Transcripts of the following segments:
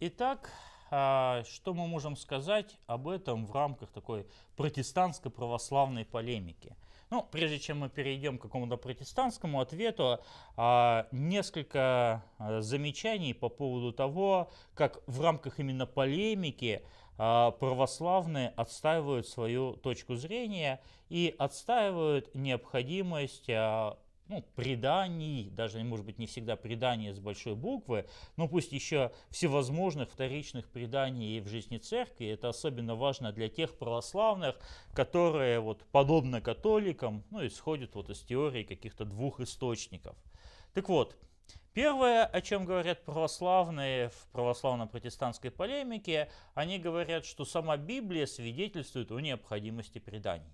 Итак, а, что мы можем сказать об этом в рамках такой протестантско-православной полемики? Ну, прежде чем мы перейдем к какому-то протестантскому ответу, а, несколько а, замечаний по поводу того, как в рамках именно полемики православные отстаивают свою точку зрения и отстаивают необходимость ну, преданий, даже, может быть, не всегда предания с большой буквы, но ну, пусть еще всевозможных вторичных преданий в жизни церкви. Это особенно важно для тех православных, которые, вот, подобно католикам, ну, исходят вот из теории каких-то двух источников. Так вот, Первое, о чем говорят православные в православно-протестантской полемике, они говорят, что сама Библия свидетельствует о необходимости преданий.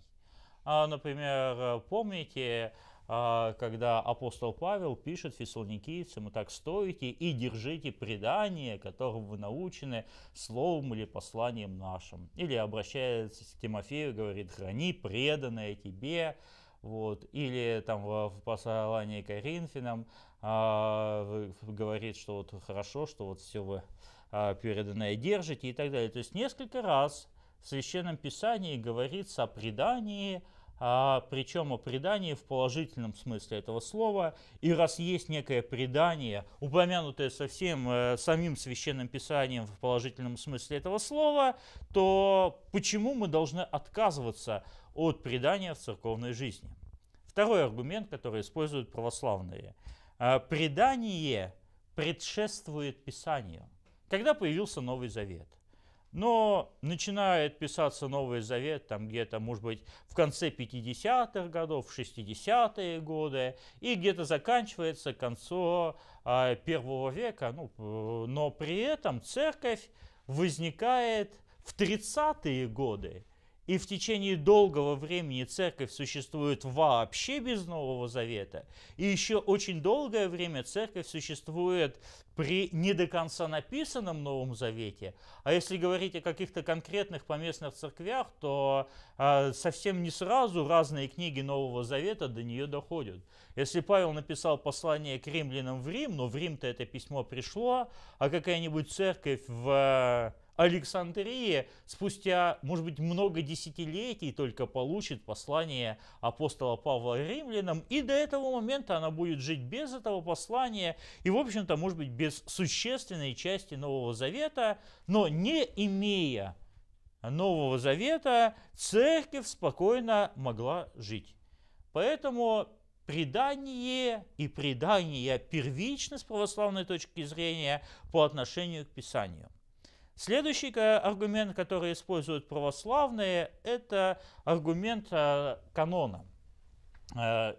А, например, помните, а, когда апостол Павел пишет фессалоникийцам, так стойте и держите предание, которым вы научены словом или посланием нашим. Или обращается к Тимофею, говорит, храни преданное тебе, вот. Или там в послании к Коринфянам а, говорит, что вот хорошо, что вот все вы а, переданное держите и так далее. То есть несколько раз в Священном Писании говорится о предании, а, причем о предании в положительном смысле этого слова. И раз есть некое предание, упомянутое совсем э, самим священным писанием в положительном смысле этого слова, то почему мы должны отказываться от предания в церковной жизни? Второй аргумент, который используют православные. А, предание предшествует Писанию. Когда появился Новый Завет – но начинает писаться Новый Завет, там где-то, может быть, в конце 50-х годов, в 60-е годы, и где-то заканчивается к концу э, а, первого века. Ну, но при этом церковь возникает в 30-е годы. И в течение долгого времени церковь существует вообще без Нового Завета. И еще очень долгое время церковь существует при не до конца написанном Новом Завете, а если говорить о каких-то конкретных поместных церквях, то э, совсем не сразу разные книги Нового Завета до нее доходят. Если Павел написал послание к римлянам в Рим, но в Рим-то это письмо пришло, а какая-нибудь церковь в Александрия спустя, может быть, много десятилетий только получит послание апостола Павла римлянам, и до этого момента она будет жить без этого послания, и, в общем-то, может быть, без существенной части Нового Завета, но не имея Нового Завета, церковь спокойно могла жить. Поэтому предание и предание первичность православной точки зрения по отношению к Писанию. Следующий э, аргумент, который используют православные, это аргумент э, канона. Э,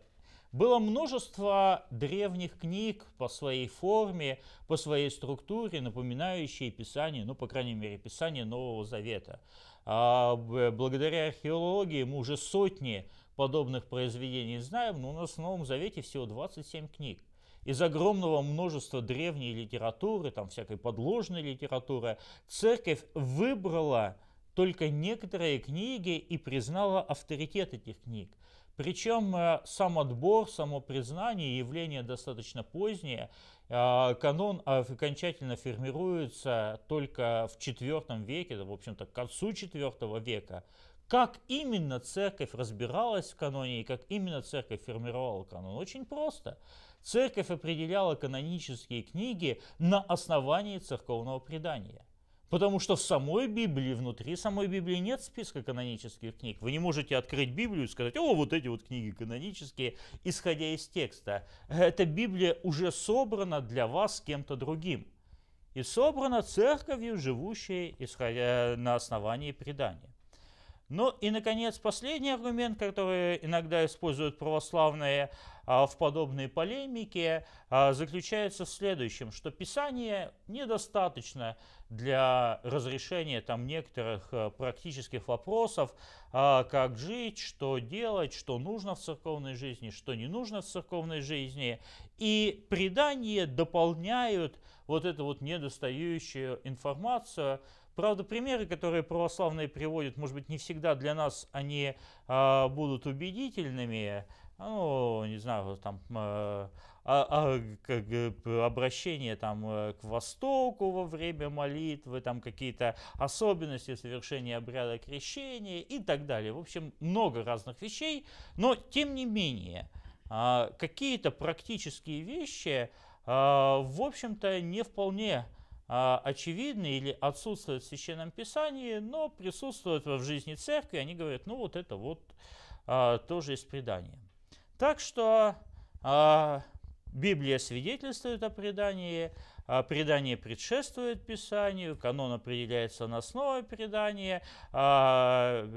было множество древних книг по своей форме, по своей структуре, напоминающие Писание, ну, по крайней мере, Писание Нового Завета. А, благодаря археологии мы уже сотни подобных произведений знаем, но у нас в Новом Завете всего 27 книг из огромного множества древней литературы, там всякой подложной литературы, церковь выбрала только некоторые книги и признала авторитет этих книг. Причем э, сам отбор, само признание, явление достаточно позднее. Э, канон окончательно формируется только в IV веке, в общем-то, к концу IV века. Как именно церковь разбиралась в каноне и как именно церковь формировала канон? Очень просто. Церковь определяла канонические книги на основании церковного предания. Потому что в самой Библии, внутри самой Библии нет списка канонических книг. Вы не можете открыть Библию и сказать, о, вот эти вот книги канонические, исходя из текста. Эта Библия уже собрана для вас кем-то другим. И собрана церковью, живущей исходя, э, на основании предания. Ну и, наконец, последний аргумент, который иногда используют православные а, в подобной полемике, а, заключается в следующем, что Писание недостаточно для разрешения там некоторых а, практических вопросов, как жить, что делать, что нужно в церковной жизни, что не нужно в церковной жизни. И предания дополняют вот эту вот недостающую информацию, Правда, примеры, которые православные приводят, может быть, не всегда для нас они э, будут убедительными. Ну, не знаю, там э, а, а, обращение там, э, к Востоку во время молитвы, там какие-то особенности совершения обряда крещения и так далее. В общем, много разных вещей, но тем не менее, а, какие-то практические вещи, а, в общем-то, не вполне а, очевидны или отсутствуют в Священном Писании, но присутствуют в жизни церкви, они говорят, ну вот это вот а, тоже из предания. Так что а, Библия свидетельствует о предании, а, предание предшествует Писанию, канон определяется на основе предания, а,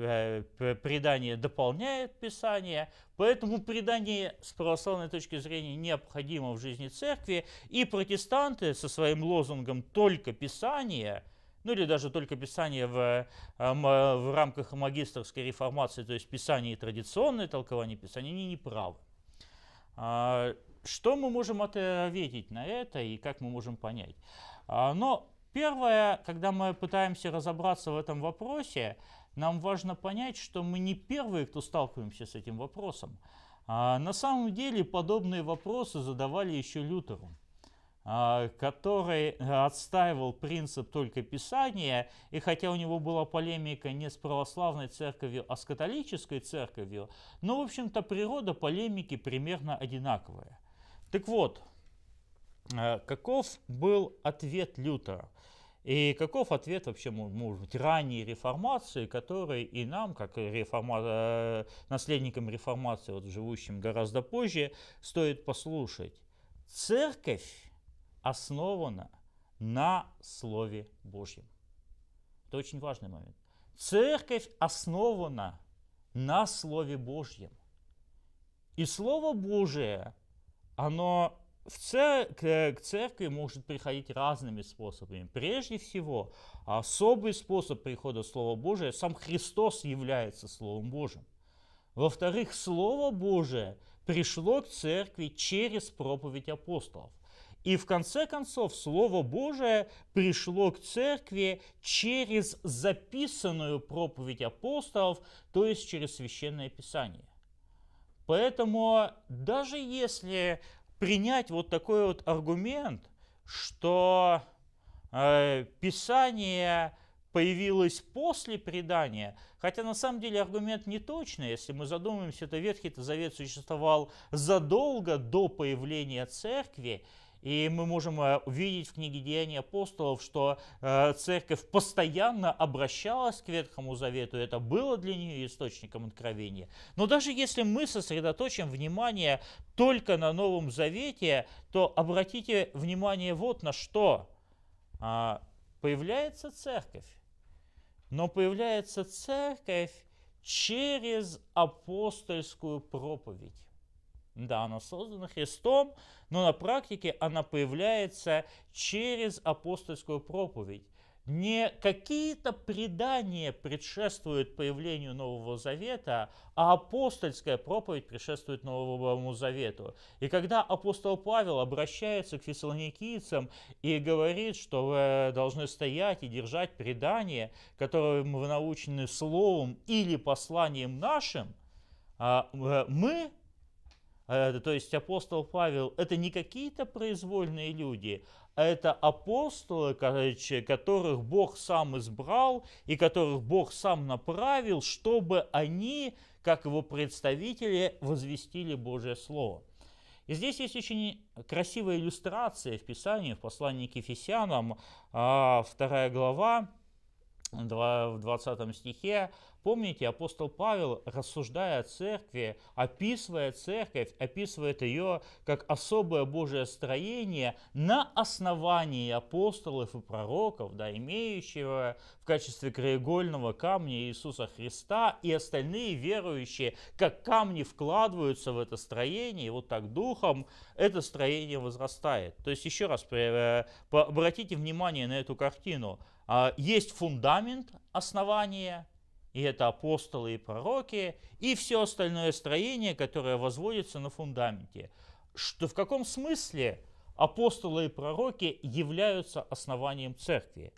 э, предание дополняет Писание, Поэтому предание с православной точки зрения необходимо в жизни церкви, и протестанты со своим лозунгом «только Писание», ну или даже только Писание в, а, в рамках магистрской реформации, то есть Писание и традиционное толкование Писания, они неправы. Что мы можем ответить на это и как мы можем понять? А, но первое, когда мы пытаемся разобраться в этом вопросе, нам важно понять, что мы не первые, кто сталкиваемся с этим вопросом. А, на самом деле подобные вопросы задавали еще Лютеру а, который отстаивал принцип только Писания, и хотя у него была полемика не с православной церковью, а с католической церковью, но, в общем-то, природа полемики примерно одинаковая – так вот, э, каков был ответ Лютера? И каков ответ вообще, может быть, ранней реформации, которые и нам, как реформа... Э, наследникам реформации, вот, живущим гораздо позже, стоит послушать? Церковь основана на Слове Божьем. Это очень важный момент. Церковь основана на Слове Божьем. И Слово Божие – оно в цер... к церкви может приходить разными способами. Прежде всего, особый способ прихода Слова Божия, сам Христос является Словом Божьим. Во-вторых, Слово Божие пришло к церкви через проповедь апостолов. И в конце концов, Слово Божие пришло к церкви через записанную проповедь апостолов, то есть через Священное Писание. Поэтому даже если принять вот такой вот аргумент, что э, Писание появилось после предания, хотя на самом деле аргумент не точный, если мы задумаемся, то Ветхий -то Завет существовал задолго до появления церкви, и мы можем э, увидеть в книге Деяний апостолов, что э, церковь постоянно обращалась к Ветхому Завету, это было для нее источником откровения. Но даже если мы сосредоточим внимание только на Новом Завете, то обратите внимание вот на что. А, появляется церковь, но появляется церковь через апостольскую проповедь. Да, она создана Христом, но на практике она появляется через апостольскую проповедь. Не какие-то предания предшествуют появлению Нового Завета, а апостольская проповедь предшествует Новому Завету. И когда апостол Павел обращается к фессалоникийцам и говорит, что вы должны стоять и держать предание, которое мы научены словом или посланием нашим, а, э, мы Э, то есть апостол Павел это не какие-то произвольные люди, а это апостолы, короче, которых Бог сам избрал и которых Бог сам направил, чтобы они, как его представители, возвестили Божье Слово. И здесь есть очень красивая иллюстрация в Писании, в послании к Ефесянам, 2 а, глава, в 20 стихе, Помните, апостол Павел, рассуждая о церкви, описывая церковь, описывает ее как особое Божие строение на основании апостолов и пророков, да, имеющего в качестве краеугольного камня Иисуса Христа, и остальные верующие, как камни вкладываются в это строение, и вот так духом это строение возрастает. То есть еще раз э, обратите внимание на эту картину. А, есть фундамент, основание – и это апостолы и пророки, и все остальное строение, которое возводится на фундаменте. Что, в каком смысле апостолы и пророки являются основанием церкви?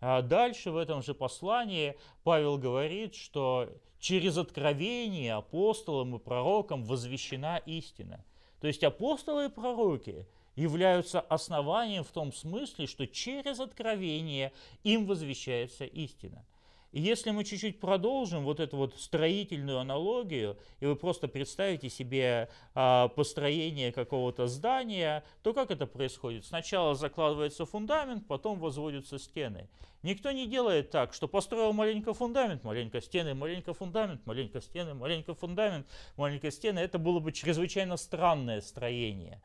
А дальше в этом же послании Павел говорит, что через откровение апостолам и пророкам возвещена истина. То есть апостолы и пророки являются основанием в том смысле, что через откровение им возвещается истина. И если мы чуть-чуть продолжим вот эту вот строительную аналогию, и вы просто представите себе а, построение какого-то здания, то как это происходит? Сначала закладывается фундамент, потом возводятся стены. Никто не делает так, что построил маленько фундамент, маленько стены, маленько фундамент, маленько стены, маленько фундамент, маленько стены. Это было бы чрезвычайно странное строение.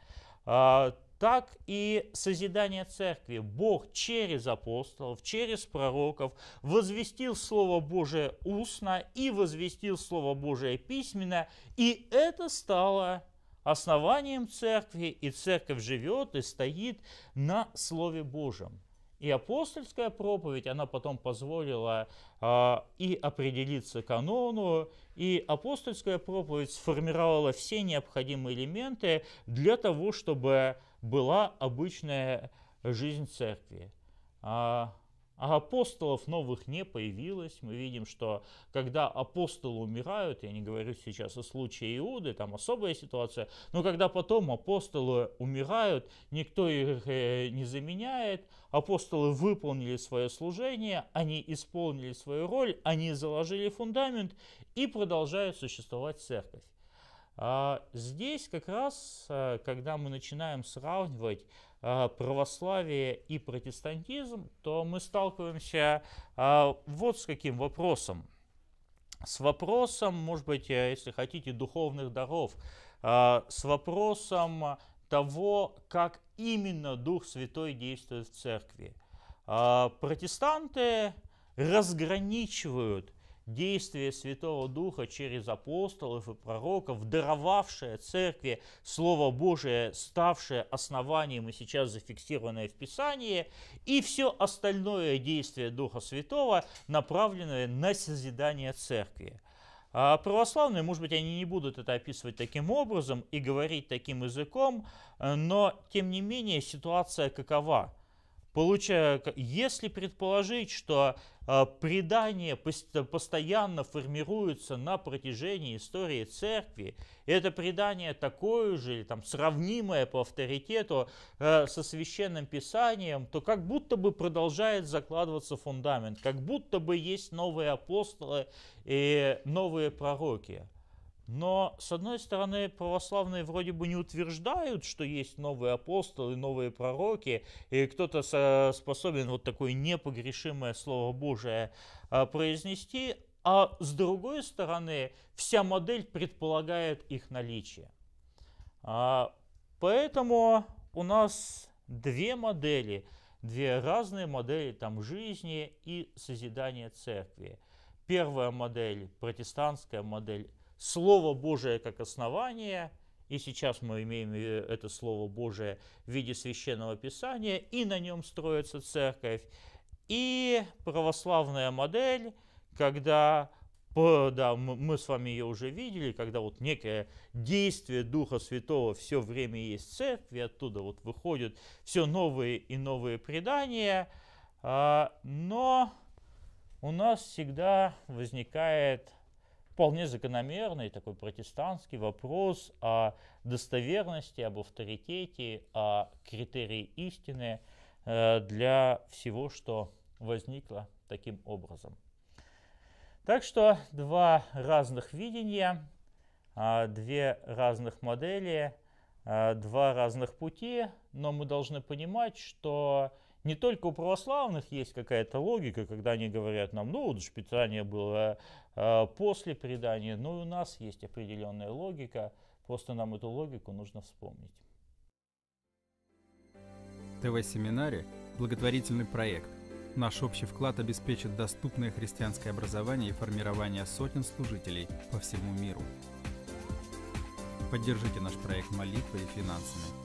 А, так и созидание церкви. Бог через апостолов, через пророков возвестил Слово Божие устно и возвестил Слово Божие письменно, и это стало основанием церкви, и церковь живет и стоит на Слове Божьем. И апостольская проповедь, она потом позволила э, и определиться канону, и апостольская проповедь сформировала все необходимые элементы для того, чтобы была обычная жизнь церкви. А, а апостолов новых не появилось. Мы видим, что когда апостолы умирают, я не говорю сейчас о случае Иуды, там особая ситуация, но когда потом апостолы умирают, никто их э, не заменяет, апостолы выполнили свое служение, они исполнили свою роль, они заложили фундамент и продолжает существовать церковь. А, здесь как раз, э, когда мы начинаем сравнивать э, православие и протестантизм, то мы сталкиваемся э, вот с каким вопросом. С вопросом, может быть, если хотите, духовных даров, с вопросом того, как именно Дух Святой действует в церкви. Протестанты разграничивают действие Святого Духа через апостолов и пророков, даровавшее церкви Слово Божие, ставшее основанием и сейчас зафиксированное в Писании, и все остальное действие Духа Святого, направленное на созидание церкви. А православные, может быть, они не будут это описывать таким образом и говорить таким языком, но, тем не менее, ситуация какова – Получая, если предположить, что а, предание постоянно формируется на протяжении истории церкви, это предание такое же или там сравнимое по авторитету а, со священным писанием, то как будто бы продолжает закладываться фундамент, как будто бы есть новые апостолы и новые пророки. Но, с одной стороны, православные вроде бы не утверждают, что есть новые апостолы, новые пророки, и кто-то способен вот такое непогрешимое Слово Божие а, произнести, а с другой стороны, вся модель предполагает их наличие. А, поэтому у нас две модели, две разные модели там жизни и созидания церкви. Первая модель, протестантская модель – Слово Божие как основание, и сейчас мы имеем э, это Слово Божие в виде священного писания, и на нем строится церковь, и православная модель, когда да, мы с вами ее уже видели, когда вот некое действие Духа Святого все время есть церкви, оттуда вот выходят все новые и новые предания, а, но у нас всегда возникает вполне закономерный такой протестантский вопрос о достоверности, об авторитете, о критерии истины э, для всего, что возникло таким образом. Так что два разных видения, э, две разных модели, э, два разных пути, но мы должны понимать, что не только у православных есть какая-то логика, когда они говорят нам, ну, вот же было э, после предания, но и у нас есть определенная логика, просто нам эту логику нужно вспомнить. ТВ-семинаре – благотворительный проект. Наш общий вклад обеспечит доступное христианское образование и формирование сотен служителей по всему миру. Поддержите наш проект молитвой и финансами –